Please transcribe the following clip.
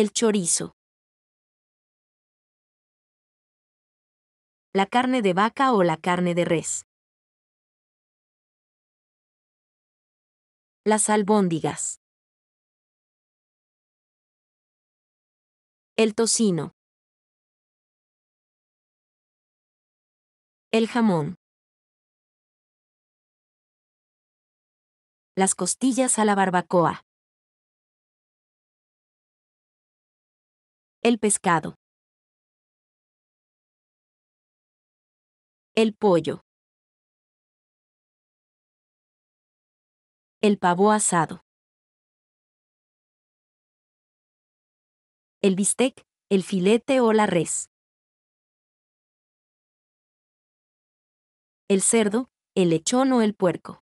El chorizo. La carne de vaca o la carne de res. Las albóndigas. El tocino. El jamón. Las costillas a la barbacoa. El pescado. El pollo. El pavo asado. El bistec, el filete o la res. El cerdo, el lechón o el puerco.